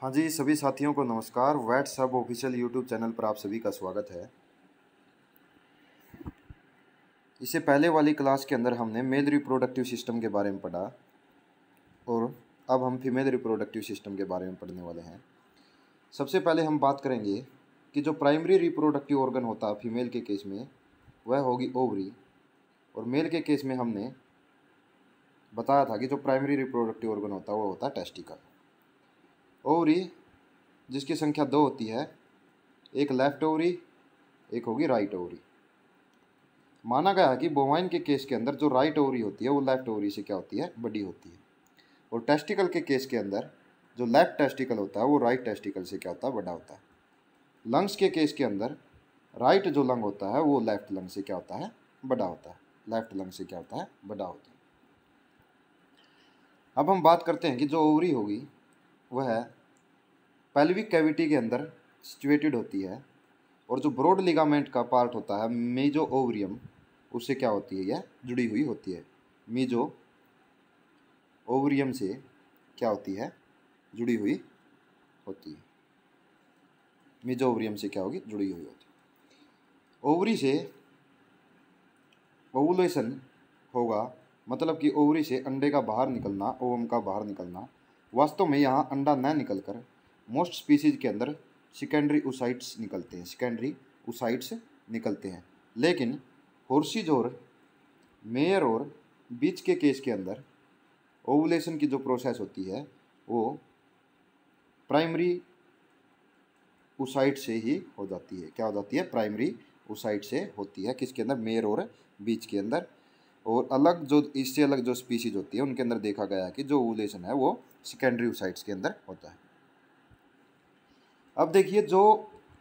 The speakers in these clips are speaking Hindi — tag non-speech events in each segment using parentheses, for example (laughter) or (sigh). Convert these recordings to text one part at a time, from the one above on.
हाँ जी सभी साथियों को नमस्कार वैट सब ऑफिशियल यूट्यूब चैनल पर आप सभी का स्वागत है इससे पहले वाली क्लास के अंदर हमने मेल रिप्रोडक्टिव सिस्टम के बारे में पढ़ा और अब हम फीमेल रिप्रोडक्टिव सिस्टम के बारे में पढ़ने वाले हैं सबसे पहले हम बात करेंगे कि जो प्राइमरी रिप्रोडक्टिव ऑर्गन होता है फीमेल के केस में वह होगी ओवरी और मेल के केस में हमने बताया था कि जो प्राइमरी रिप्रोडक्टिव ऑर्गन होता है वह होता है टेस्टिकल ओवरी जिसकी संख्या दो होती है एक लेफ्ट ओवरी एक होगी राइट ओवरी माना गया है कि बोवाइन के केस के अंदर जो राइट ओवरी होती है वो लेफ्ट ओवरी से क्या होती है बड़ी होती है और टेस्टिकल के केस के अंदर जो लेफ्ट टेस्टिकल होता है वो राइट टेस्टिकल से क्या होता है बड़ा होता है लंग्स के केस के अंदर राइट जो लंग होता है वो लेफ्ट लंग से क्या होता है बड़ा होता है लेफ्ट लंग से क्या होता है बड़ा होता है अब हम बात करते हैं कि जो ओवरी होगी वह पेल्विक कैविटी के अंदर सिचुएटेड होती है और जो ब्रॉड लिगामेंट का पार्ट होता है मेजो ओवरियम उससे क्या होती है यह जुड़ी हुई होती है मेजो ओवरियम से क्या होती है जुड़ी हुई होती है मेजो ओवरियम से क्या होगी जुड़ी हुई होती है ओवरी से ओवुलेशन होगा मतलब कि ओवरी से अंडे का बाहर निकलना ओवम का बाहर निकलना वास्तव में यहाँ अंडा न निकल कर मोस्ट स्पीसीज के अंदर सेकेंडरी उसाइट्स निकलते हैं सेकेंडरी उसाइट्स निकलते हैं लेकिन हॉर्सिज और मेयर और बीच के केस के अंदर ओवुलेशन की जो प्रोसेस होती है वो प्राइमरी उसाइट से ही हो जाती है क्या हो जाती है प्राइमरी उसाइट से होती है किसके अंदर मेयर और बीच के अंदर और अलग जो इससे अलग जो स्पीसीज होती है उनके अंदर देखा गया है कि जो ओवुलेशन है वो सेकेंडरी ओसाइट्स के अंदर होता है अब देखिए जो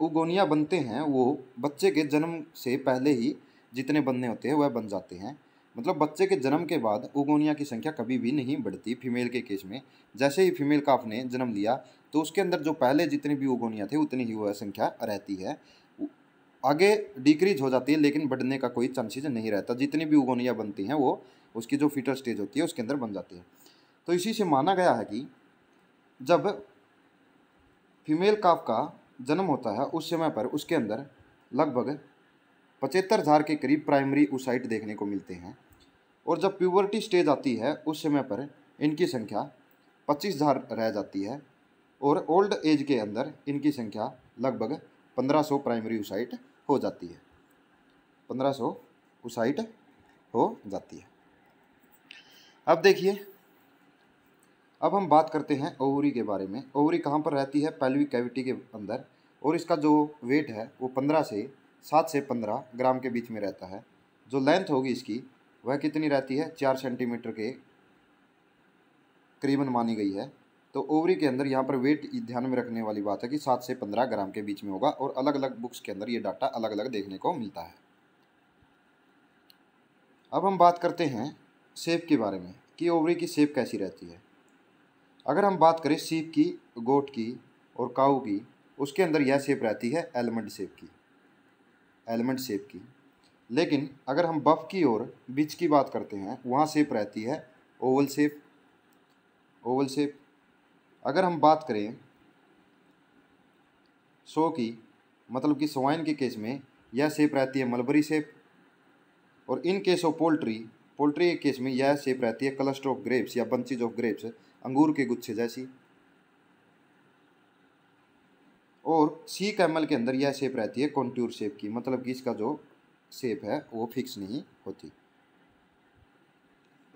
उगोनिया बनते हैं वो बच्चे के जन्म से पहले ही जितने बनने होते हैं वह बन जाते हैं मतलब बच्चे के जन्म के बाद उगोनिया की संख्या कभी भी नहीं बढ़ती फीमेल के केस में जैसे ही फीमेल का आपने जन्म लिया तो उसके अंदर जो पहले जितने भी उगोनिया थे उतनी ही वह संख्या रहती है आगे डिक्रीज हो जाती है लेकिन बढ़ने का कोई चांसेज नहीं रहता जितनी भी उगोनिया बनती हैं वो उसकी जो फीटर स्टेज होती है उसके अंदर बन जाती है तो इसी से माना गया है कि जब फीमेल काफ का जन्म होता है उस समय पर उसके अंदर लगभग पचहत्तर हज़ार के करीब प्राइमरी ऊसाइट देखने को मिलते हैं और जब प्यूबर्टी स्टेज आती है उस समय पर इनकी संख्या पच्चीस हज़ार रह जाती है और ओल्ड एज के अंदर इनकी संख्या लगभग 1500 प्राइमरी ऊसाइट हो जाती है 1500 ऊसाइट हो जाती है अब देखिए अब हम बात करते हैं ओवरी के बारे में ओवरी कहाँ पर रहती है पेल्विक कैविटी के अंदर और इसका जो वेट है वो पंद्रह से सात से पंद्रह ग्राम के बीच में रहता है जो लेंथ होगी इसकी वह कितनी रहती है चार सेंटीमीटर के करीबन मानी गई है तो ओवरी के अंदर यहाँ पर वेट ध्यान में रखने वाली बात है कि सात से पंद्रह ग्राम के बीच में होगा और अलग अलग बुक्स के अंदर ये डाटा अलग अलग देखने को मिलता है अब हम बात करते हैं सेब के बारे में कि ओवरी की सेब कैसी रहती है अगर हम बात करें सीप की गोट की और काऊ की उसके अंदर यह सेप रहती है एलमंड सेप की एलमंड सेप की लेकिन अगर हम बफ की और बिच की बात करते हैं वहाँ सेप रहती है ओवल सेप ओवल सेप अगर हम बात करें सो की मतलब कि सवाइन के केस में यह सेप रहती है मलबरी सेप और in case of poultry poultry के केस में यह सेप रहती है क्लस्टर ऑफ ग्रेप्स या बंसीज ऑफ ग्रेप्स अंगूर के गुच्छे जैसी और सी कैमल के अंदर यह शेप रहती है कॉन्ट्यूर शेप की मतलब कि इसका जो शेप है वो फिक्स नहीं होती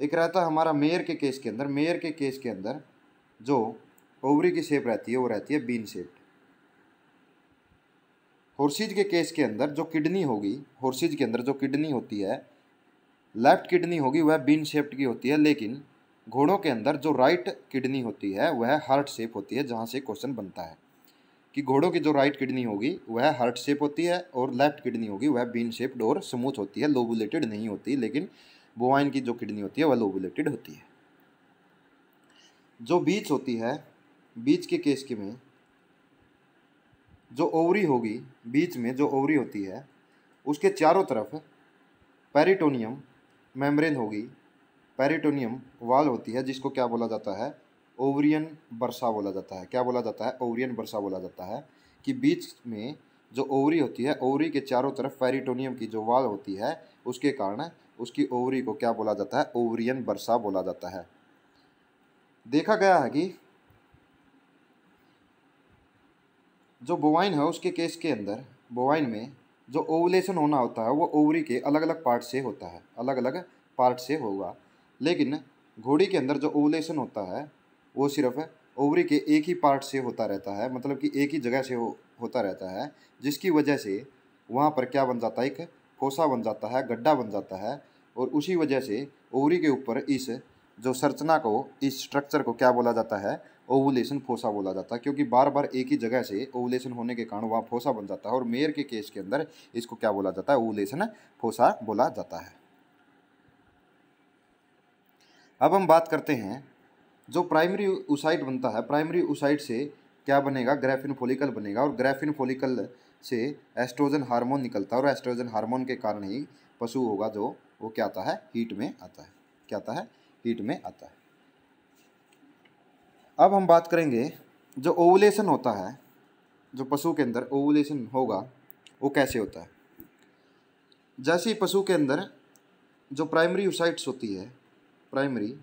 एक रहता हमारा मेयर के केस के अंदर मेयर के केस के अंदर जो ओवरी की शेप रहती है वो रहती है बीन शेप हॉर्सीज के केस के अंदर जो किडनी होगी हॉर्सीज के अंदर जो किडनी होती है लेफ्ट किडनी होगी वह बीन शेप्ड की होती है लेकिन घोड़ों के अंदर जो राइट किडनी होती है वह हार्ट शेप होती है जहाँ से क्वेश्चन बनता है कि घोड़ों की जो राइट किडनी होगी वह हार्ट शेप होती है और लेफ्ट किडनी होगी वह बीन शेप्ड और स्मूथ होती है लोबुलेटेड नहीं होती लेकिन बोवाइन की जो किडनी होती है वह लोबुलेटेड होती है जो बीच होती है बीच के केस के में जो ओवरी होगी बीच में जो ओवरी होती है उसके चारों तरफ पेरिटोनियम मेम्ब्रेन होगी पेरिटोनियम वाल होती है जिसको क्या बोला जाता है ओवरियन बरसा बोला जाता है क्या बोला जाता है ओवरियन बरसा बोला जाता है कि बीच में जो ओवरी होती है ओवरी के चारों तरफ पेरिटोनियम की जो वाल होती है उसके कारण उसकी ओवरी को क्या बोला जाता है ओवरियन बरसा बोला जाता है देखा गया है कि जो बोवाइन है उसके केस के अंदर बोवाइन में जो ओवलेशन होना होता है वो ओवरी के अलग अलग पार्ट से होता है अलग अलग पार्ट से होगा लेकिन घोड़ी के अंदर जो ओवलेशन होता है वो सिर्फ ओवरी के एक ही पार्ट से होता रहता है मतलब कि एक ही जगह से हो, होता रहता है जिसकी वजह से वहाँ पर क्या बन जाता है एक फोसा बन जाता है गड्ढा बन जाता है और उसी वजह से ओवरी के ऊपर इस जो संरचना को इस स्ट्रक्चर को क्या बोला जाता है ओवुलेशन फोसा बोला जाता है क्योंकि बार बार एक ही जगह से ओवुलेशन होने के कारण वहाँ फोसा बन जाता है और मेयर के केस के अंदर इसको क्या बोला जाता है ओवुलेशन फोसा बोला जाता है अब हम बात करते हैं जो प्राइमरी उसाइड बनता है प्राइमरी उसाइड से क्या बनेगा ग्रेफिन फोलिकल बनेगा और ग्रेफिन फोलिकल से एस्ट्रोजन हार्मोन निकलता है और एस्ट्रोजन हार्मोन के कारण ही पशु होगा जो वो क्या आता है हीट में आता है क्या आता है हीट में आता है अब हम बात करेंगे जो ओवुलेशन होता है जो पशु के अंदर ओवुलेशन होगा वो कैसे होता है जैसे ही पशु के अंदर जो प्राइमरी यूसाइट्स होती है प्राइमरी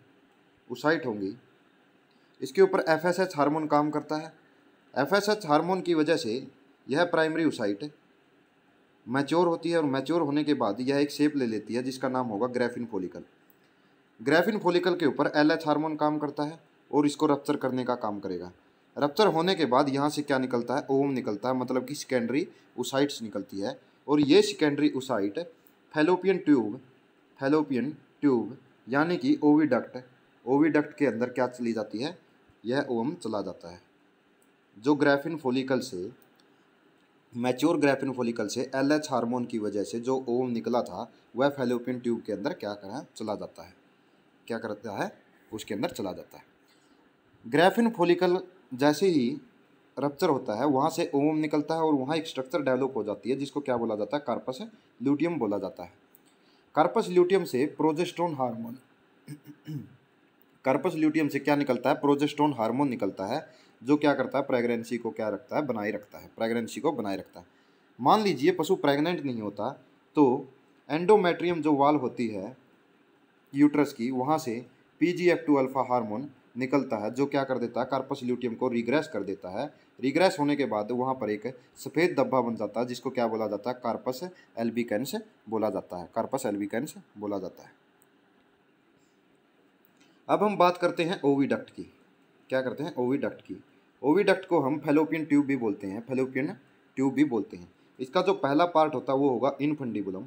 उसाइट होंगी इसके ऊपर एफ एस एच हारमोन काम करता है एफ एस एच हारमोन की वजह से यह प्राइमरी उसाइट मैच्योर होती है और मैच्योर होने के बाद यह एक शेप ले लेती है जिसका नाम होगा ग्रेफिन फोलिकल ग्रेफिन फोलिकल के ऊपर एल एच हारमोन काम करता है और इसको रप्चर करने का काम करेगा रप्चर होने के बाद यहाँ से क्या निकलता है ओम निकलता है मतलब कि सेकेंडरी उसाइट्स निकलती है और ये secondary oocyte fallopian tube fallopian tube यानी कि ओविडक्ट ओविडक्ट के अंदर क्या चली जाती है यह ओम चला जाता है जो ग्रेफिन फोलिकल से मैच्योर ग्रेफिन फोलिकल से एलएच हार्मोन की वजह से जो ओम निकला था वह फेलोपिन ट्यूब के अंदर क्या करें चला जाता है क्या करता है उसके अंदर चला जाता है ग्रेफिन फोलिकल जैसे ही रप्चर होता है वहाँ से ओम निकलता है और वहाँ एक स्ट्रक्चर डेवलप हो जाती है जिसको क्या बोला जाता है कार्पस लूटियम बोला जाता है कार्पस ल्यूटियम से प्रोजेस्ट्रोन हार्मोन कार्पस ल्यूटियम से क्या निकलता है प्रोजेस्ट्रोन हार्मोन निकलता है जो क्या करता है प्रेगनेंसी को क्या रखता है बनाए रखता है प्रेगनेंसी को बनाए रखता है मान लीजिए पशु प्रेग्नेंट नहीं होता तो एंडोमेट्रियम जो वाल होती है यूट्रस की वहाँ से P G F two alpha hormone निकलता है जो क्या कर देता है कार्पस ल्यूटियम को रिग्रेस कर देता है रिग्रेस होने के बाद वहाँ पर एक सफ़ेद धब्बा बन जाता है जिसको क्या बोला जाता है कार्पस एल्बिकेंस बोला जाता है कार्पस एल्बिकेंस बोला जाता है अब हम बात करते हैं ओविडक्ट की क्या करते हैं ओवीडक्ट की ओवीडक्ट को हम फेलोपियन ट्यूब भी बोलते हैं फेलोपियन ट्यूब भी बोलते हैं इसका जो पहला पार्ट होता है वो होगा इनफंडिबुलम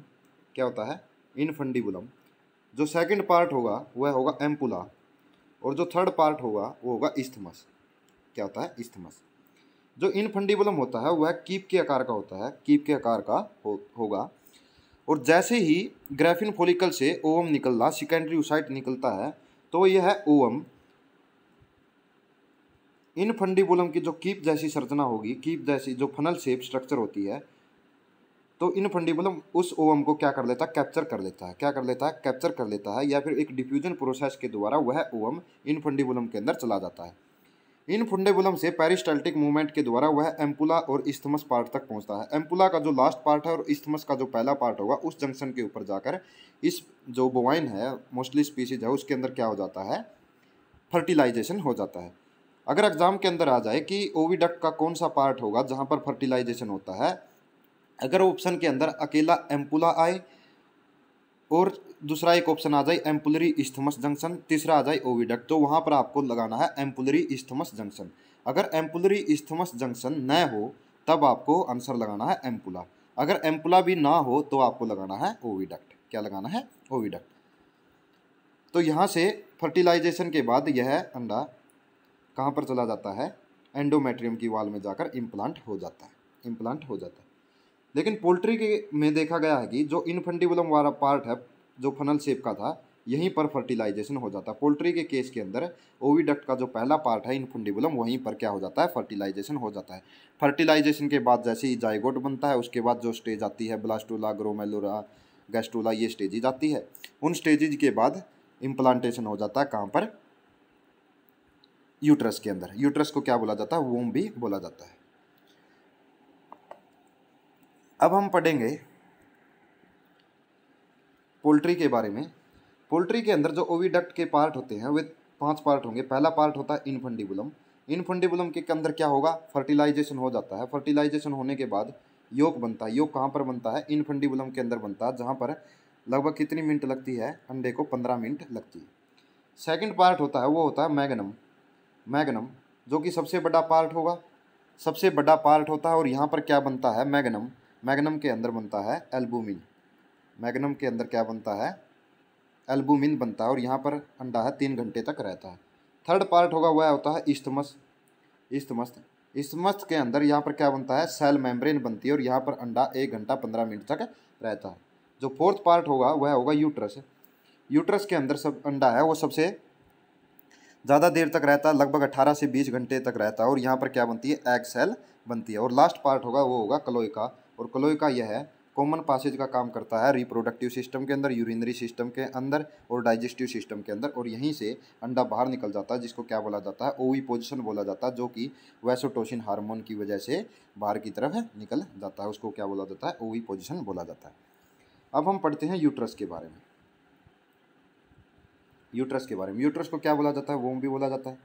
क्या होता है इनफंडिबुलम जो सेकंड पार्ट होगा वह होगा एम्पुला और जो थर्ड पार्ट होगा वो होगा इस्थमस क्या होता है इस्थमस जो इनफंडिबलम होता है वह कीप के आकार का होता है कीप के आकार का हो, होगा और जैसे ही ग्रेफिन फोलिकल से ओवम निकलना सेकेंडरी ओसाइट निकलता है तो यह है ओवम इन फंडिबुलम की जो कीप जैसी संरचना होगी कीप जैसी जो फनल सेप स्ट्रक्चर होती है तो इन फंडिबुलम उस ओवम को क्या कर लेता है कैप्चर कर लेता है क्या कर लेता है कैप्चर कर लेता है या फिर एक डिफ्यूजन प्रोसेस के द्वारा वह ओवम इन फंडिबुलम के अंदर चला जाता है इन फुंडेबुलम से पेरिस्टल्टिक मूवमेंट के द्वारा वह एम्पुला और इस्थमस पार्ट तक पहुंचता है एम्पुला का जो लास्ट पार्ट है और इस्थमस का जो पहला पार्ट होगा उस जंक्शन के ऊपर जाकर इस जो बोवाइन है मोस्टली स्पीसीज है उसके अंदर क्या हो जाता है फर्टिलाइजेशन हो जाता है अगर एग्ज़ाम के अंदर आ जाए कि ओविडक्ट का कौन सा पार्ट होगा जहाँ पर फर्टिलाइजेशन होता है अगर ऑप्शन के अंदर अकेला एम्पुला आए और दूसरा एक ऑप्शन आ जाए एम्पुलरी इस्थमस जंक्शन तीसरा आ जाए ओविडक्ट तो वहाँ पर आपको लगाना है एम्पुलरी इस्थमस जंक्शन अगर एम्पुलरी इस्थमस जंक्शन न हो तब आपको आंसर लगाना है एम्पुला अगर एम्पुला भी ना हो तो आपको लगाना है ओविडक्ट क्या लगाना है ओविडक्ट तो यहाँ से फर्टिलाइजेशन के बाद यह अंडा कहाँ पर चला जाता है एंडोमेट्रियम की वाल में जाकर इम्प्लांट हो जाता है इम्प्लांट हो जाता है लेकिन पोल्ट्री के में देखा गया है कि जो इनफंडिबुलम वाला पार्ट है जो फनल शेप का था यहीं पर फर्टिलाइजेशन हो जाता है पोल्ट्री के केस के अंदर ओवीडक्ट का जो पहला पार्ट है इनफंडिबुलम वहीं पर क्या हो जाता है फर्टिलाइजेशन हो जाता है फर्टिलाइजेशन के बाद जैसे ही जाइगोट बनता है उसके बाद जो स्टेज आती है ब्लास्टोला ग्रोमेलोरा गैस्टोला ये स्टेजेज आती है उन स्टेजेज के बाद इम्प्लांटेशन हो जाता है कहाँ पर यूट्रस के अंदर यूट्रस को क्या बोला जाता है वोम भी बोला जाता है अब हम पढ़ेंगे पोल्ट्री के बारे में पोल्ट्री के अंदर जो ओविडक्ट के पार्ट होते हैं वे पांच पार्ट होंगे पहला पार्ट होता है इनफंडिबुलम इनफंडिबुलम के अंदर क्या होगा फर्टिलाइजेशन हो जाता है फर्टिलाइजेशन होने के बाद योग बनता है योग कहाँ पर बनता है इनफंडिबुलम के अंदर बनता है जहाँ पर लगभग कितनी मिनट लगती है अंडे को पंद्रह मिनट लगती है सेकेंड पार्ट होता है वो होता है मैगनम मैगनम जो कि सबसे बड़ा पार्ट होगा सबसे बड़ा पार्ट होता है और यहाँ पर क्या बनता है मैगनम मैग्नम के अंदर बनता है एल्बुमिन मैग्नम के अंदर क्या बनता है एल्बुमिन बनता है और यहाँ पर अंडा है तीन घंटे तक रहता है थर्ड पार्ट होगा वह होता है इस्तमस इस्तमस्त इस्तमस्त के अंदर यहाँ पर क्या बनता है सेल मेम्ब्रेन बनती है और यहाँ पर अंडा एक घंटा पंद्रह मिनट तक रहता है जो फोर्थ पार्ट होगा वह होगा यूट्रस यूट्रस के अंदर सब अंडा है वो सबसे ज़्यादा देर तक रहता है लगभग अठारह से बीस घंटे तक रहता है और यहाँ पर क्या बनती है एग सेल बनती है और लास्ट पार्ट होगा वो होगा कलोई का और क्लोई का यह कॉमन पासेज का काम करता है रिप्रोडक्टिव सिस्टम के अंदर यूरिनरी सिस्टम के अंदर और डाइजेस्टिव सिस्टम के अंदर और यहीं से अंडा बाहर निकल जाता है जिसको क्या बोला जाता है ओवी पोजिशन बोला जाता है जो कि वैसोटोसिन हार्मोन की वजह से बाहर की तरफ निकल जाता है उसको क्या बोला जाता है ओवी पोजिशन बोला जाता है अब हम पढ़ते हैं यूट्रस के बारे में यूट्रस के बारे में यूट्रस को क्या बोला जाता है वोम भी बोला जाता है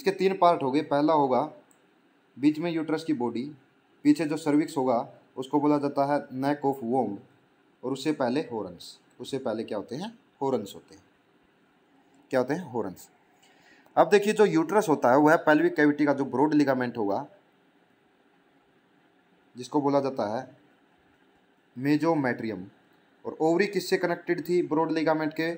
इसके तीन पार्ट हो गए पहला होगा बीच में यूट्रस की बॉडी पीछे जो सर्विक्स होगा उसको बोला जाता है नेक ऑफ वोम और उससे पहले हॉर्न्स उससे पहले क्या होते हैं हॉर्न्स होते हैं क्या होते हैं हॉर्न्स अब देखिए जो यूट्रस होता है वह पेल्विक कैविटी का जो ब्रोड लिगामेंट होगा जिसको बोला जाता है मेजोमेट्रियम और ओवरी किससे कनेक्टेड थी ब्रोड लिगामेंट के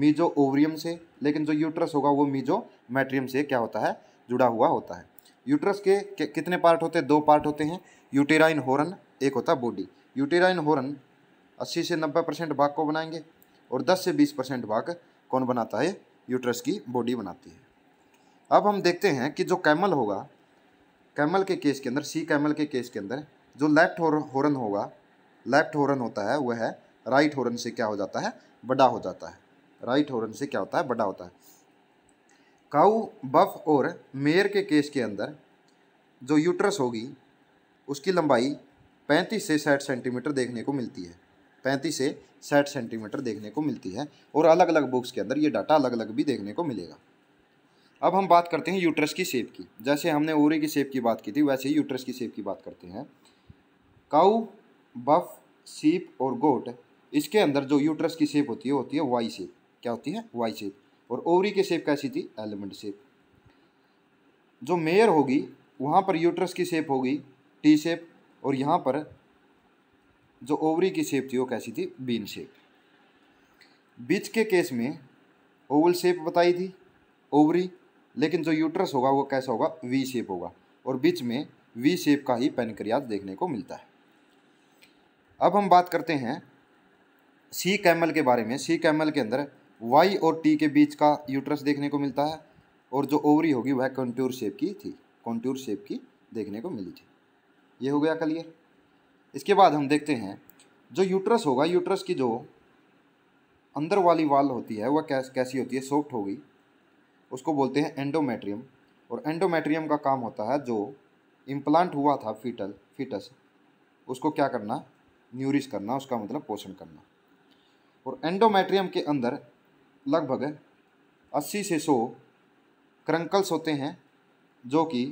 मीजो ओवरियम से लेकिन जो यूट्रस होगा वो मीजो मैट्रियम से क्या होता है जुड़ा हुआ होता है यूट्रस के कितने पार्ट होते हैं दो पार्ट होते हैं यूटेराइन होरन एक होता है बॉडी यूटेराइन हॉर्न 80 से 90 परसेंट भाग को बनाएंगे और 10 से 20 परसेंट भाग कौन बनाता है यूट्रस की बॉडी बनाती है अब हम देखते हैं कि जो कैमल होगा कैमल के केस के अंदर सी कैमल के केस के अंदर जो लेफ्ट हॉर्न होगा लेफ्ट हॉर्न होता है वह है राइट हॉर्न से क्या हो जाता है बड़ा हो जाता है राइट हॉर्न से क्या होता है बड़ा होता है काऊ बफ और मेयर के केस के अंदर जो यूट्रस होगी उसकी लंबाई पैंतीस से साठ सेंटीमीटर देखने को मिलती है पैंतीस से साठ सेंटीमीटर देखने को मिलती है और अलग अलग बुक्स के अंदर ये डाटा अलग अलग भी देखने को मिलेगा अब हम बात करते हैं यूट्रस की सेप की जैसे हमने ओरे की सेप की बात की थी वैसे ही यूट्रस की सेप की बात करते हैं काउ बफ सीप और गोट इसके अंदर जो यूट्रस की सेप होती है होती है वाई सेप क्या होती है वाई सेप और ओवरी की सेप कैसी थी एलिमेंट सेप जो मेयर होगी वहाँ पर यूट्रस की सेप होगी टी सेप और यहाँ पर जो ओवरी की शेप थी वो कैसी थी बीन शेप बीच के केस में ओवल शेप बताई थी ओवरी लेकिन जो यूट्रस होगा वो कैसा होगा वी शेप होगा और बीच में वी शेप का ही पेनक्रियाज देखने को मिलता है अब हम बात करते हैं सी कैमल के बारे में सी कैमल के अंदर वाई और टी के बीच का यूट्रस देखने को मिलता है और जो ओवरी होगी वह कंट्यूर शेप की थी कंट्यूर शेप की देखने को मिली थी ये हो गया क्लियर इसके बाद हम देखते हैं जो यूट्रस होगा यूट्रस की जो अंदर वाली वाल होती है वह कैस कैसी होती है सॉफ्ट हो गई उसको बोलते हैं एंडोमेट्रियम और एंडोमेट्रियम का काम होता है जो इम्प्लांट हुआ था फीटल फीटस उसको क्या करना न्यूरिश करना उसका मतलब पोषण करना और एंडोमेट्रियम के अंदर लगभग 80 से 100 क्रंकल्स होते हैं जो कि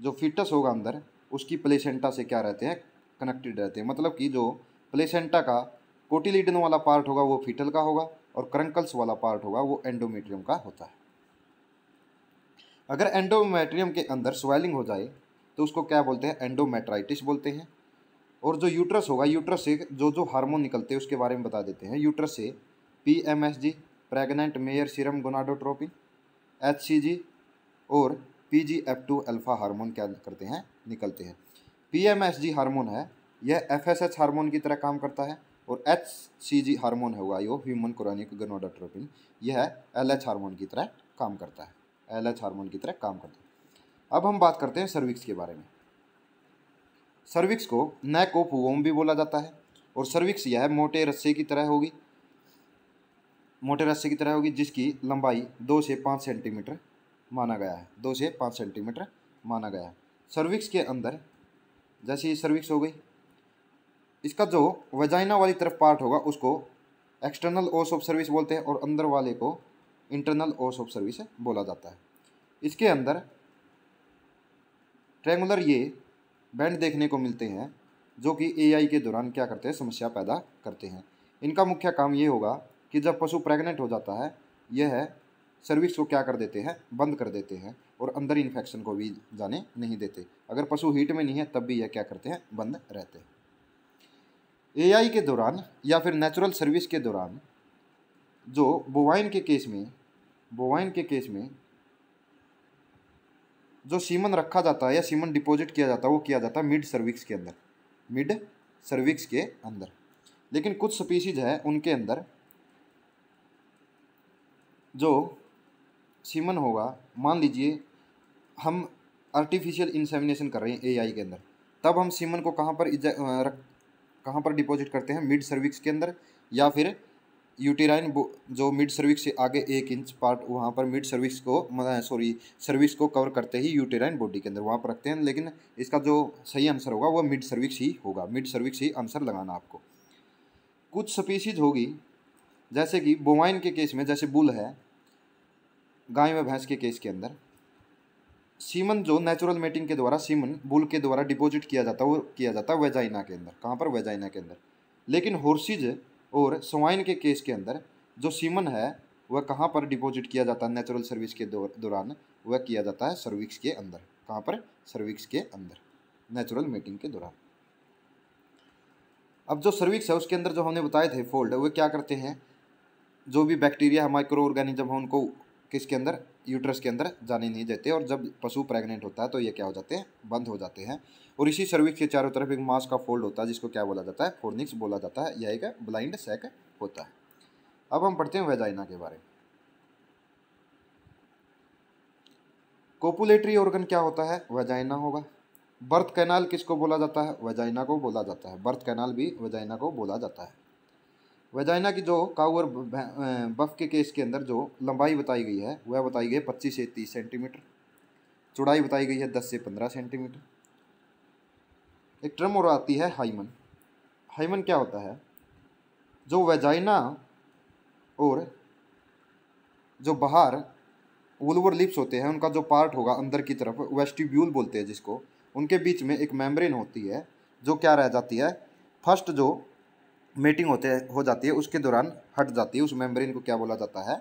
जो फीटस होगा अंदर उसकी प्लेसेंटा से क्या रहते हैं कनेक्टेड रहते हैं मतलब कि जो प्लेसेंटा का कोटिलीडन वाला पार्ट होगा वो फीटल का होगा और क्रंकल्स वाला पार्ट होगा वो एंडोमेट्रियम का होता है अगर एंडोमेट्रियम के अंदर स्वेलिंग हो जाए तो उसको क्या बोलते हैं एंडोमेट्राइटिस बोलते हैं और जो यूट्रस होगा यूट्रस से जो जो हार्मोन निकलते हैं उसके बारे में बता देते हैं यूट्रस से P M S G pregnant mare serum gonadotropin H C G और P G F two alpha hormone क्या करते हैं निकलते हैं P M S G hormone है यह एफ एस एच हारमोन की तरह काम करता है और एच सी जी हारमोन है हुआ यो ह्यूमन क्रोनिक गनोडाट्रोपिन यह एल एच हारमोन की तरह काम करता है एल एच हारमोन की तरह काम करता है अब हम बात करते हैं सर्विक्स के बारे में सर्विक्स को नैक ऑफ वोम भी बोला जाता है और सर्विक्स यह मोटे रस्से की तरह होगी मोटे रस्से की तरह होगी जिसकी लंबाई दो से पाँच सेंटीमीटर माना गया है दो से पाँच सेंटीमीटर माना गया है सर्विक्स के अंदर जैसे ये सर्विक्स हो गई इसका जो वजाइना वाली तरफ पार्ट होगा उसको एक्सटर्नल ओस ऑफ सर्विस बोलते हैं और अंदर वाले को इंटरनल ओस ऑफ सर्विस बोला जाता है इसके अंदर ट्रेंगुलर ये बैंड देखने को मिलते हैं जो कि एआई के दौरान क्या करते हैं समस्या पैदा करते हैं इनका मुख्य काम ये होगा कि जब पशु प्रेग्नेंट हो जाता है यह सर्विस को क्या कर देते हैं बंद कर देते हैं और अंदर इन्फेक्शन को भी जाने नहीं देते अगर पशु हीट में नहीं है तब भी यह क्या करते हैं बंद रहते हैं एआई के दौरान या फिर नेचुरल सर्विस के दौरान जो बोवाइन के केस में बोवाइन के केस में जो सीमन रखा जाता है या सीमन डिपॉजिट किया जाता है वो किया जाता है मिड सर्विक्स के अंदर मिड सर्विक्स के अंदर लेकिन कुछ स्पीसीज है उनके अंदर जो सीमन होगा मान लीजिए हम आर्टिफिशियल इंसेमिनेशन कर रहे हैं एआई के अंदर तब हम सीमन को कहाँ पर रख कहाँ पर डिपॉजिट करते हैं मिड सर्विक्स के अंदर या फिर यूटेराइन जो मिड सर्विक्स से आगे एक इंच पार्ट वहाँ पर मिड सर्विक्स को सॉरी मतलब, सर्विक्स को कवर करते ही यूटेराइन बॉडी के अंदर वहाँ पर रखते हैं लेकिन इसका जो सही आंसर होगा वो मिड सर्विक्स ही होगा मिड सर्विक्स ही आंसर लगाना आपको कुछ स्पीसीज होगी जैसे कि बोवाइन के केस में जैसे बुल है गाय व भैंस के केस के अंदर सीमन जो नेचुरल मेटिंग के द्वारा सीमन बुल के द्वारा डिपॉजिट किया जाता है वो किया जाता है वेजाइना के अंदर कहाँ पर वेजाइना के अंदर लेकिन हॉर्सिज और स्वाइन के केस के अंदर जो सीमन है वह कहाँ पर डिपॉजिट किया जाता है नेचुरल सर्विस के दौरान वह किया जाता है सर्विक्स के अंदर कहाँ पर सर्विक्स के अंदर नेचुरल मेटिंग के दौरान अब जो सर्विक्स है उसके अंदर जो हमने बताए थे फोल्ड वह क्या करते हैं जो भी बैक्टीरिया माइक्रो ऑर्गेनिज्म है उनको किसके अंदर यूट्रस के अंदर जाने नहीं देते और जब पशु प्रेग्नेंट होता है तो ये क्या हो जाते हैं बंद हो जाते हैं और इसी सर्विक्स के चारों तरफ एक मास का फोल्ड होता है जिसको क्या बोला जाता है फोर्निक्स बोला जाता है यह एक ब्लाइंड सैक होता है अब हम पढ़ते हैं वेजाइना के बारे में कोपुलेटरी ऑर्गन क्या होता है वेजाइना होगा बर्थ कैनाल किसको बोला जाता है वेजाइना को बोला जाता है बर्थ कैनाल भी वेजाइना को बोला जाता है वेजाइना की जो काउ और बफ के केस के अंदर जो लंबाई बताई गई है वह बताई गई है पच्चीस से तीस सेंटीमीटर चौड़ाई बताई गई है दस से पंद्रह सेंटीमीटर एक ट्रम और आती है हाइमन हाइमन क्या होता है जो वेजाइना और जो बाहर वुलवर लिप्स होते हैं उनका जो पार्ट होगा अंदर की तरफ वेस्टिब्यूल बोलते हैं जिसको उनके बीच में एक मेम्ब्रेन होती है जो क्या रह जाती है फर्स्ट जो मीटिंग होते हो जाती है उसके दौरान हट जाती है उस मेम्ब्रेन को क्या बोला जाता है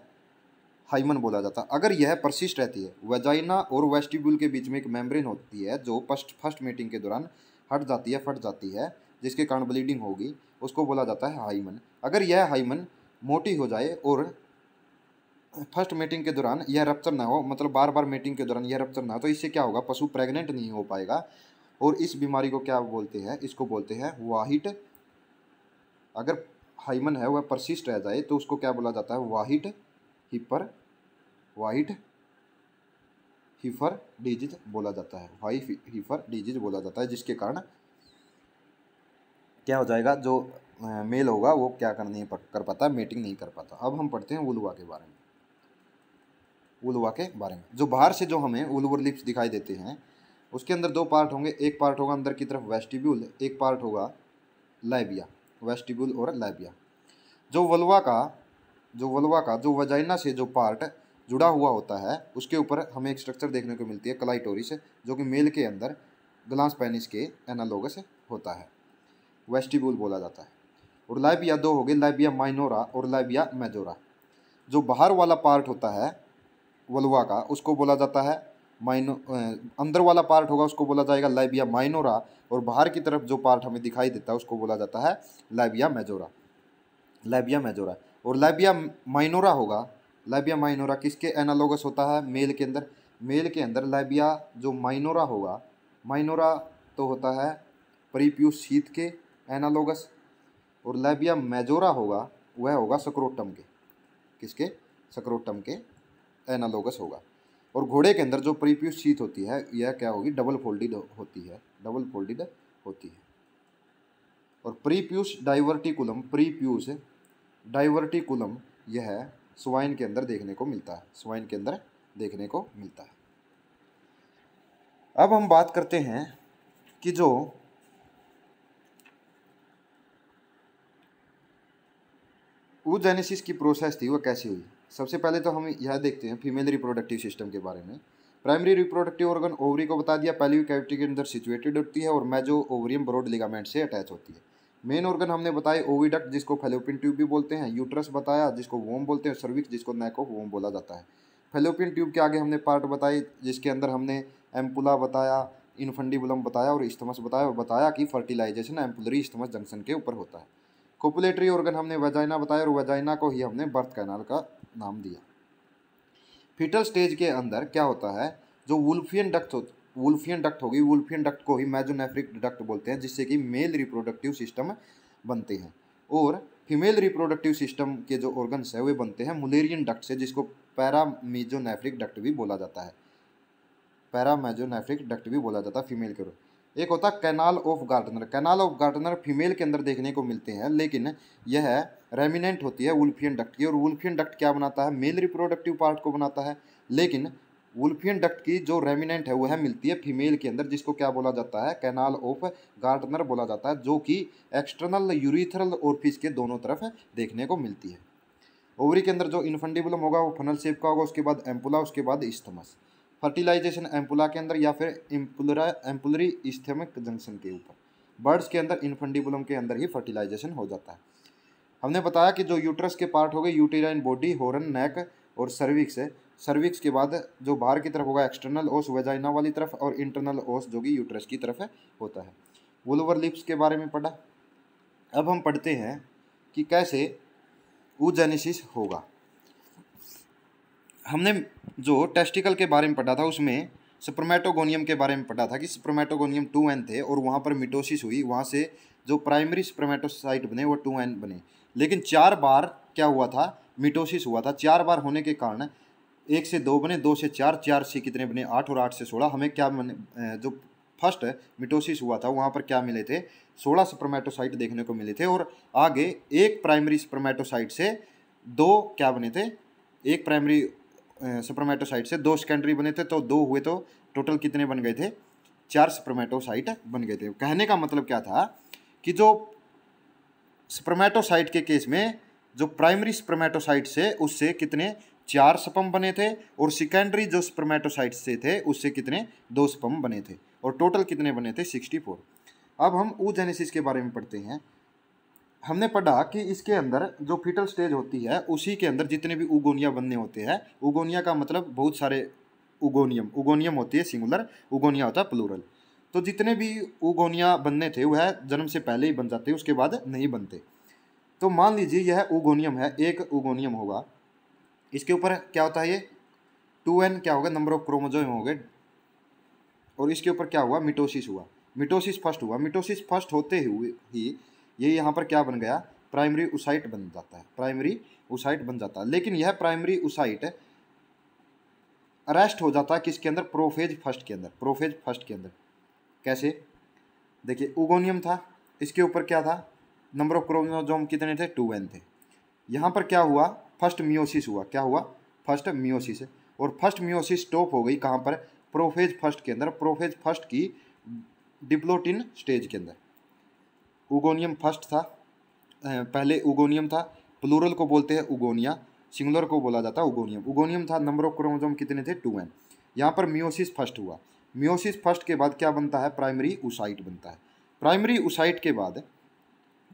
हाइमन बोला जाता है अगर यह परसिस्ट रहती है वेजाइना और वेस्टिब्यूल के बीच में एक मेम्ब्रेन होती है जो फर्स्ट फर्स्ट मीटिंग के दौरान हट जाती है फट जाती है जिसके कारण ब्लीडिंग होगी उसको बोला जाता है हाइमन अगर यह हाइमन मोटी हो जाए और फर्स्ट मीटिंग के दौरान यह रप्चर ना हो मतलब बार बार मीटिंग के दौरान यह रप्चर ना हो तो इससे क्या होगा पशु प्रेग्नेंट नहीं हो पाएगा और इस बीमारी को क्या बोलते हैं इसको बोलते हैं वाहिट अगर हाइमन है वह परसिस्ट रह जाए तो उसको क्या बोला जाता है white heifer white heifer disease बोला जाता है वाई हीफर डिजिज बोला जाता है जिसके कारण क्या हो जाएगा जो मेल होगा वो क्या कर नहीं कर पाता मेटिंग नहीं कर पाता अब हम पढ़ते हैं उलवा के बारे में उलवा के बारे में जो बाहर से जो हमें उलवर लिप्स दिखाई देते हैं उसके अंदर दो पार्ट होंगे एक पार्ट होगा अंदर की तरफ वेस्टिब्यूल एक पार्ट होगा लाइबिया वेस्टिबुल और लैबिया जो वलवा का जो वलवा का जो वजाइना से जो पार्ट जुड़ा हुआ होता है उसके ऊपर हमें एक स्ट्रक्चर देखने को मिलती है कलाइटोरिस जो कि मेल के अंदर ग्लांस पैनिस के एनालोगस होता है वेस्टिबुल बोला जाता है और लाइबिया दो हो गए लाइबिया माइनोरा और लाइबिया मेजोरा जो बाहर वाला पार्ट होता है वलवा का उसको बोला जाता है माइनो अंदर वाला पार्ट होगा उसको बोला जाएगा लाइबिया माइनोरा और बाहर की तरफ जो पार्ट हमें दिखाई देता है उसको बोला जाता है लाइबिया मेजोरा लाइबिया मेजोरा और लाइबिया माइनोरा होगा लाइबिया माइनोरा किसके एनालोगस होता है मेल के अंदर मेल के अंदर लाइबिया जो माइनोरा होगा माइनोरा तो होता है परिप्यू शीत के एनालोगस और लाइबिया मेजोरा होगा वह होगा सक्रोटम के किसके सक्रोटम के एनालोगस होगा और घोड़े के अंदर जो प्रीप्यूस शीत होती है यह क्या होगी डबल फोल्डेड होती है डबल फोल्डेड होती है और प्रीप्यूस डाइवर्टिकुलम प्रीप्यूस डाइवर्टिकुलम यह स्वाइन के अंदर देखने को मिलता है स्वाइन के अंदर देखने को मिलता है अब हम बात करते हैं कि जो उजेनेसिस की प्रोसेस थी वह कैसी हुई सबसे पहले तो हम यह देखते हैं फीमेल रिप्रोडक्टिव सिस्टम के बारे में प्राइमरी रिप्रोडक्टिव ऑर्गन ओवरी को बता दिया पहली कैविटी के अंदर सिचुएटेड होती है और मैजो ओवरियम ब्रॉड लिगामेंट से अटैच होती है मेन ऑर्गन हमने बताया ओविडक्ट जिसको फेलोपिन ट्यूब भी बोलते हैं यूट्रस बताया जिसको वोम बोलते हैं सर्विक्स जिसको नैको वोम बोला जाता है फेलोपिन ट्यूब के आगे हमने पार्ट बताए जिसके अंदर हमने एम्पुला बताया इनफंडीबुलम बताया और इस्थमस बताया और बताया कि फर्टिलाइजेशन एम्पुलरी इस्थमस जंक्शन के ऊपर होता है कोपुलेटरी ऑर्गन हमने वेजाइना बताया और वेजाइना को ही हमने बर्थ कैनाल का नाम दिया फिटल स्टेज के अंदर क्या होता है जो वुल्फियन डक्ट हो वुल्फियन डक्ट होगी वुल्फियन डक्ट को ही मैजोनेफ्रिक डक्ट बोलते हैं जिससे कि मेल रिप्रोडक्टिव सिस्टम बनते हैं और फीमेल रिप्रोडक्टिव सिस्टम के जो ऑर्गन्स है वे बनते हैं मुलेरियन डक्ट से जिसको पैरामेजोनेफ्रिक डक्ट भी बोला जाता है पैरामेजोनेफ्रिक डक्ट भी बोला जाता है फीमेल के रूप एक होता है canal of Gartner canal of Gartner female के अंदर देखने को मिलते हैं लेकिन यह है, रेमिनेंट होती है वुल्फियन डक्ट की और वुल्फियन डक्ट क्या बनाता है मेल रिप्रोडक्टिव पार्ट को बनाता है लेकिन वुल्फियन डक्ट की जो रेमिनेंट है वह मिलती है फीमेल के अंदर जिसको क्या बोला जाता है कैनाल ऑफ गार्डनर बोला जाता है जो कि एक्सटर्नल यूरिथरल ऑर्फिस के दोनों तरफ देखने को मिलती है ओवरी के अंदर जो इन्फंडिबुलम होगा वो फनल सेप का होगा उसके बाद एम्पुला उसके बाद इस्तमस फर्टिलाइजेशन एम्पुला के अंदर या फिर एम्पुलरा एम्पुलरी स्थेमिक जंक्शन के ऊपर बर्ड्स के अंदर इन्फंडिबुलम के अंदर ही फर्टिलाइजेशन हो जाता है हमने बताया कि जो यूट्रस के पार्ट हो गए यूटेराइन बॉडी हॉर्न नेक और सर्विक्स है सर्विक्स के बाद जो बाहर की तरफ होगा एक्सटर्नल ओस वेजाइना वाली तरफ और इंटरनल ओस जो कि यूट्रस की तरफ है होता है वुलवर लिप्स के बारे में पढ़ा अब हम पढ़ते हैं कि कैसे ऊजेनेसिस होगा हमने जो टेस्टिकल के बारे में पढ़ा था उसमें स्प्रोमेटोगोनियम के बारे में पढ़ा था कि स्प्रोमेटोगोनियम टू एन थे और वहाँ पर मिटोसिस हुई वहाँ से जो प्राइमरी स्प्रोमेटोसाइट बने वो टू एन बने लेकिन चार बार क्या हुआ था मिटोसिस हुआ था चार बार होने के कारण एक से दो बने दो से चार चार से कितने बने आठ और आठ से सोलह हमें क्या बने जो फर्स्ट मिटोसिस हुआ था वहाँ पर क्या मिले थे सोलह स्प्रोमेटोसाइट देखने को मिले थे और आगे एक प्राइमरी स्प्रोमेटोसाइट से दो क्या बने थे एक प्राइमरी सुप्रोमेटोसाइट से दो सेकेंडरी बने थे तो दो हुए तो टोटल कितने बन गए थे चार सुप्रोमेटोसाइट बन गए थे कहने का मतलब क्या था कि जो स्प्रमेटोसाइट के केस में जो प्राइमरी स्प्रमेटोसाइट से उससे कितने चार स्पम बने थे और सेकेंडरी जो स्प्रमेटोसाइट से थे उससे कितने दो स्पम बने थे और टोटल कितने बने थे सिक्सटी फोर अब हम जेनेसिस के बारे में पढ़ते हैं हमने पढ़ा कि इसके अंदर जो फिटल स्टेज होती है उसी के अंदर जितने भी उगोनिया बनने होते हैं उगोनिया का मतलब बहुत सारे उगोनियम उगोनियम होती है सिंगुलर उगोनिया होता है प्लूरल तो जितने भी उगोनिया बनने थे वह जन्म से पहले ही बन जाते उसके बाद नहीं बनते तो मान लीजिए यह उगोनियम है एक उगोनियम होगा इसके ऊपर क्या होता है ये टू एन क्या होगा नंबर ऑफ क्रोमोजोम हो गए और इसके ऊपर क्या हुआ मिटोसिस हुआ मिटोसिस फर्स्ट हुआ मिटोसिस फर्स्ट होते हुए ही ये यहाँ पर क्या बन गया प्राइमरी उसाइट बन जाता है प्राइमरी उसाइट बन जाता है लेकिन यह प्राइमरी उसाइट अरेस्ट हो जाता है किसके अंदर प्रोफेज फर्स्ट के अंदर प्रोफेज फर्स्ट के अंदर कैसे देखिए उगोनियम था इसके ऊपर क्या था नंबर ऑफ क्रोमोजोम कितने थे टू एन थे यहाँ पर क्या हुआ फर्स्ट मियोसिस हुआ क्या हुआ फर्स्ट मियोसिस और फर्स्ट मियोसिस स्टॉप हो गई कहाँ पर प्रोफेज फर्स्ट के अंदर प्रोफेज फर्स्ट की डिप्लोटिन स्टेज के अंदर उगोनियम फर्स्ट था पहले उगोनियम था प्लूरल को बोलते हैं उगोनिया सिंगुलर को बोला जाता है उगोनियम उगोनियम था नंबर ऑफ क्रोमोजोम कितने थे टू एन यहाँ पर मियोसिस फर्स्ट हुआ मियोसिस फर्स्ट के बाद क्या बनता है प्राइमरी उसाइट बनता है प्राइमरी उसाइट के बाद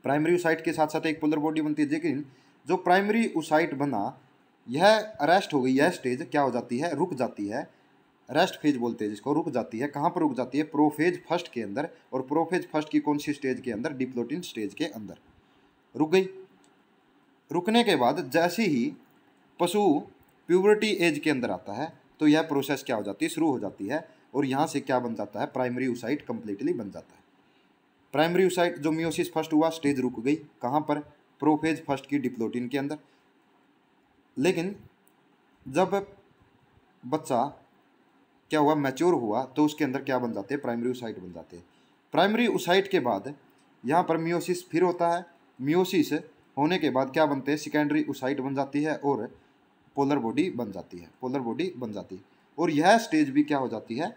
प्राइमरी उसाइट के साथ साथ एक पोलर बॉडी बनती है लेकिन जो प्राइमरी उसाइट बना यह अरेस्ट हो गई यह स्टेज क्या हो जाती है रुक जाती है रेस्ट फेज बोलते हैं जिसको रुक जाती है कहाँ पर रुक जाती है प्रोफेज फर्स्ट के अंदर और प्रोफेज फर्स्ट की कौन सी स्टेज के अंदर डिप्लोटिन स्टेज के अंदर रुक गई रुकने के बाद जैसे ही पशु प्यूबर्टी एज के अंदर आता है तो यह प्रोसेस क्या हो जाती है शुरू हो जाती है और यहाँ से क्या बन जाता है प्राइमरी ओसाइट कंप्लीटली बन जाता है प्राइमरी यूसाइट जो मियोसिस फर्स्ट हुआ स्टेज रुक गई कहाँ पर प्रोफेज फर्स्ट की डिप्लोटिन के अंदर लेकिन जब बच्चा क्या हुआ मैच्योर हुआ तो उसके अंदर क्या बन जाते हैं प्राइमरी उसाइट बन जाते हैं प्राइमरी उसाइट के बाद यहाँ पर मियोसिस फिर होता है मियोसिस होने के बाद क्या बनते हैं सेकेंडरी उसाइट बन जाती है और पोलर बॉडी बन जाती है पोलर बॉडी बन जाती है और यह स्टेज भी क्या हो जाती है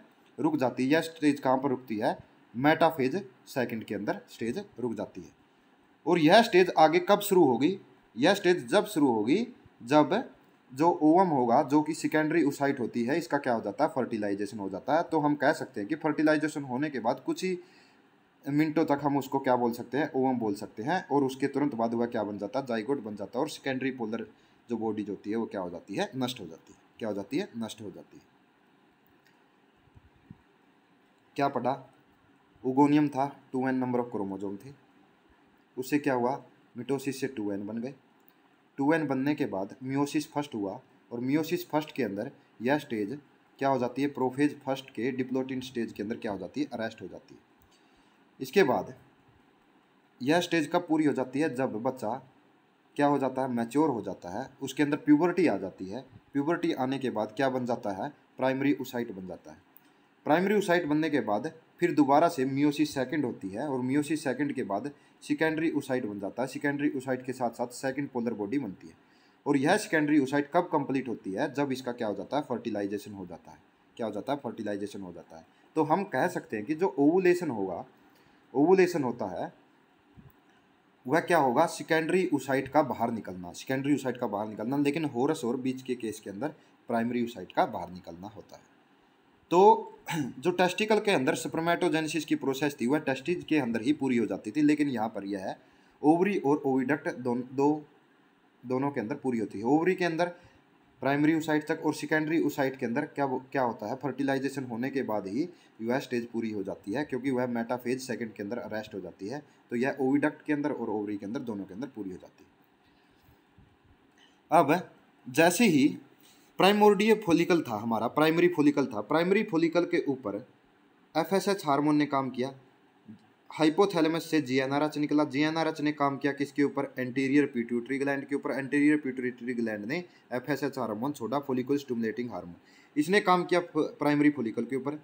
रुक जाती है यह स्टेज कहाँ पर रुकती है मेटाफेज सेकंड के अंदर स्टेज रुक जाती है और यह स्टेज आगे कब शुरू होगी यह स्टेज जब शुरू होगी जब जो ओवम होगा जो कि सेकेंडरी उसाइट होती है इसका क्या हो जाता है फर्टिलाइजेशन हो जाता है तो हम कह सकते हैं कि फर्टिलाइजेशन होने के बाद कुछ ही मिनटों तक हम उसको क्या बोल सकते हैं ओवम बोल सकते हैं और उसके तुरंत बाद वह क्या बन जाता है जाइगोट बन जाता है और सेकेंडरी पोलर जो बॉडीज होती है वो क्या हो जाती है नष्ट हो जाती है क्या हो जाती है नष्ट हो जाती है क्या पढ़ा उगोनियम था two N number of chromosome थे उससे क्या हुआ मिटोसिस से टू एन बन गए टू एन बनने के बाद मियोसिस फर्स्ट हुआ और मियोसिस फर्स्ट के अंदर यह स्टेज क्या हो जाती है प्रोफेज फर्स्ट के डिप्लोटिन स्टेज के अंदर क्या हो जाती है अरेस्ट हो जाती है इसके बाद यह स्टेज कब पूरी हो जाती है जब बच्चा क्या हो जाता है मैच्योर हो जाता है उसके अंदर प्यूबर्टी आ जाती है प्यूबर्टी आने के बाद क्या बन जाता है प्राइमरी उसाइट बन जाता है प्राइमरी उसाइट बनने के बाद फिर दोबारा से मियोसिस सेकंड होती है और मियोसिस सेकंड के बाद सेकेंडरी ओसाइट बन जाता है सेकेंडरी ओसाइट के साथ साथ सेकंड पोलर बॉडी बनती है और यह सेकेंडरी ओसाइट कब कंप्लीट होती है जब इसका क्या हो जाता है फर्टिलाइजेशन हो जाता है क्या हो जाता है फर्टिलाइजेशन हो जाता है तो हम कह सकते हैं कि जो ओवुलेशन होगा ओवुलेशन होता है वह क्या होगा सेकेंडरी ओसाइट का बाहर निकलना सेकेंडरी ओसाइट का बाहर निकलना लेकिन होरस और बीच के केस के अंदर प्राइमरी ओसाइट का बाहर निकलना होता है तो (clears throat) जो टेस्टिकल के अंदर स्प्रमेटोजेनेसिस की प्रोसेस थी वह टेस्टिज के अंदर ही पूरी हो जाती थी लेकिन यहाँ पर यह है ओवरी और ओविडक्ट दोन, दो दोनों के अंदर पूरी होती है ओवरी के अंदर प्राइमरी उसाइट तक और सेकेंडरी उसाइट के अंदर क्या क्या होता है फर्टिलाइजेशन होने के बाद ही वह स्टेज पूरी हो जाती है क्योंकि वह मेटाफेज सेकेंड के अंदर अरेस्ट हो जाती है तो यह ओविडक्ट के अंदर और ओवरी के अंदर दोनों के अंदर पूरी हो जाती है अब जैसे ही प्राइमोर्डिय फोलिकल था हमारा प्राइमरी फोलिकल था प्राइमरी फोलिकल के ऊपर एफ एस एच हारमोन ने काम किया हाइपोथैलेमस से जी एन आर एच निकला जी एन आर एच ने काम किया किसके ऊपर एंटीरियर पिट्यूटरी ग्लैंड के ऊपर एंटीरियर पिट्यूटरी ग्लैंड ने एफ एस एच हारमोन छोड़ा फोलिकल स्टूमुलेटिंग हारमोन इसने काम किया प्राइमरी फोलिकल के ऊपर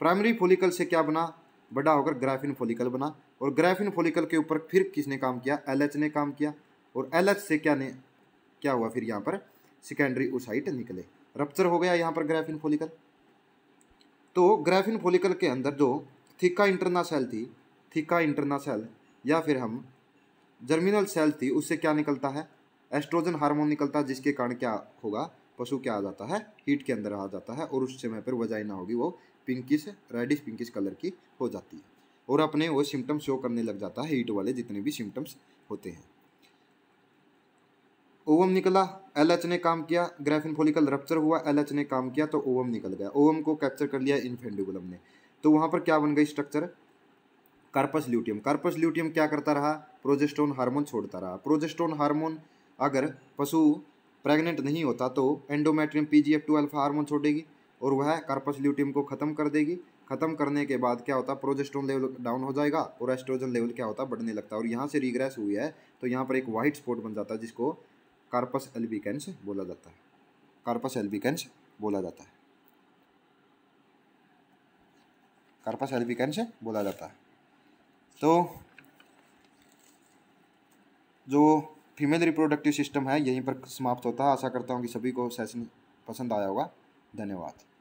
प्राइमरी फोलिकल से क्या बना बड़ा होकर ग्राफिन फोलिकल बना और ग्राफिन फोलिकल के ऊपर फिर किसने काम किया एल ने काम किया और एल से क्या ने क्या हुआ फिर यहाँ पर सेकेंडरी ओसाइट निकले रप्चर हो गया यहाँ पर ग्रेफिन फोलिकल तो ग्रेफिन फोलिकल के अंदर जो थिक्का इंटरना सेल थी थिक्का इंटरना सेल या फिर हम जर्मिनल सेल थी उससे क्या निकलता है एस्ट्रोजन हार्मोन निकलता है जिसके कारण क्या होगा पशु क्या आ जाता है हीट के अंदर आ जाता है और उस समय पर वजाइना होगी वो पिंकिश रेडिश पिंकिश कलर की हो जाती है और अपने वो सिम्टम्स शो करने लग जाता है हीट वाले जितने भी सिम्टम्स होते हैं ओवम निकला एल ने काम किया ग्रेफिन फोलिकल रप्चर हुआ एल ने काम किया तो ओवम निकल गया ओवम को कैप्चर कर लिया इनफेंडुगुलम ने तो वहाँ पर क्या बन गई structure corpus luteum corpus luteum क्या करता रहा प्रोजेस्टोन हार्मोन छोड़ता रहा प्रोजेस्टोन हार्मोन अगर पशु प्रेग्नेंट नहीं होता तो endometrium P G two alpha hormone छोड़ेगी और वह कार्पस ल्यूटियम को ख़त्म कर देगी ख़त्म करने के बाद क्या होता है प्रोजेस्टोन लेवल डाउन हो जाएगा और एस्ट्रोजन लेवल क्या होता है बढ़ने लगता है और यहाँ से रिग्रेस हुई है तो यहाँ पर एक वाइट स्पॉट बन जाता है जिसको कार्पस एल्बिकेंस बोला जाता है कार्पस एल्बिकेंस बोला जाता है कार्पस एल्बिकेंस बोला जाता है तो जो फीमेल रिप्रोडक्टिव सिस्टम है यहीं पर समाप्त होता है आशा करता हूँ कि सभी को सेशन पसंद आया होगा धन्यवाद